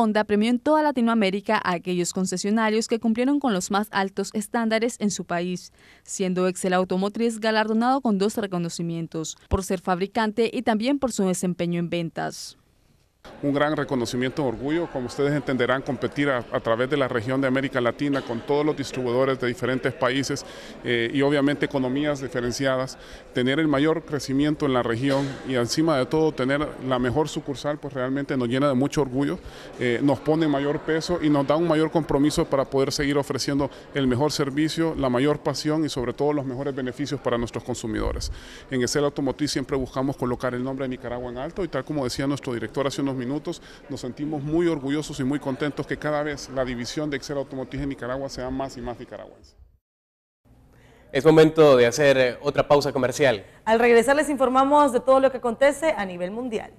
Honda premió en toda Latinoamérica a aquellos concesionarios que cumplieron con los más altos estándares en su país, siendo Excel Automotriz galardonado con dos reconocimientos, por ser fabricante y también por su desempeño en ventas. Un gran reconocimiento, orgullo, como ustedes entenderán, competir a, través de la región de América Latina con todos los distribuidores de diferentes países eh, y obviamente economías diferenciadas, tener el mayor crecimiento en la región y encima de todo tener la mejor sucursal, pues realmente nos llena de mucho orgullo, eh, nos pone mayor peso y nos da un mayor compromiso para poder seguir ofreciendo el mejor servicio, la mayor pasión y sobre todo los mejores beneficios para nuestros consumidores. En Excel Automotriz siempre buscamos colocar el nombre de Nicaragua en alto y tal como decía nuestro director hace minutos. Nos sentimos muy orgullosos y muy contentos que cada vez la división de Excel Automotriz en Nicaragua sea más y más nicaragüense. Es momento de hacer eh, otra pausa comercial. Al regresar les informamos de todo lo que acontece a nivel mundial.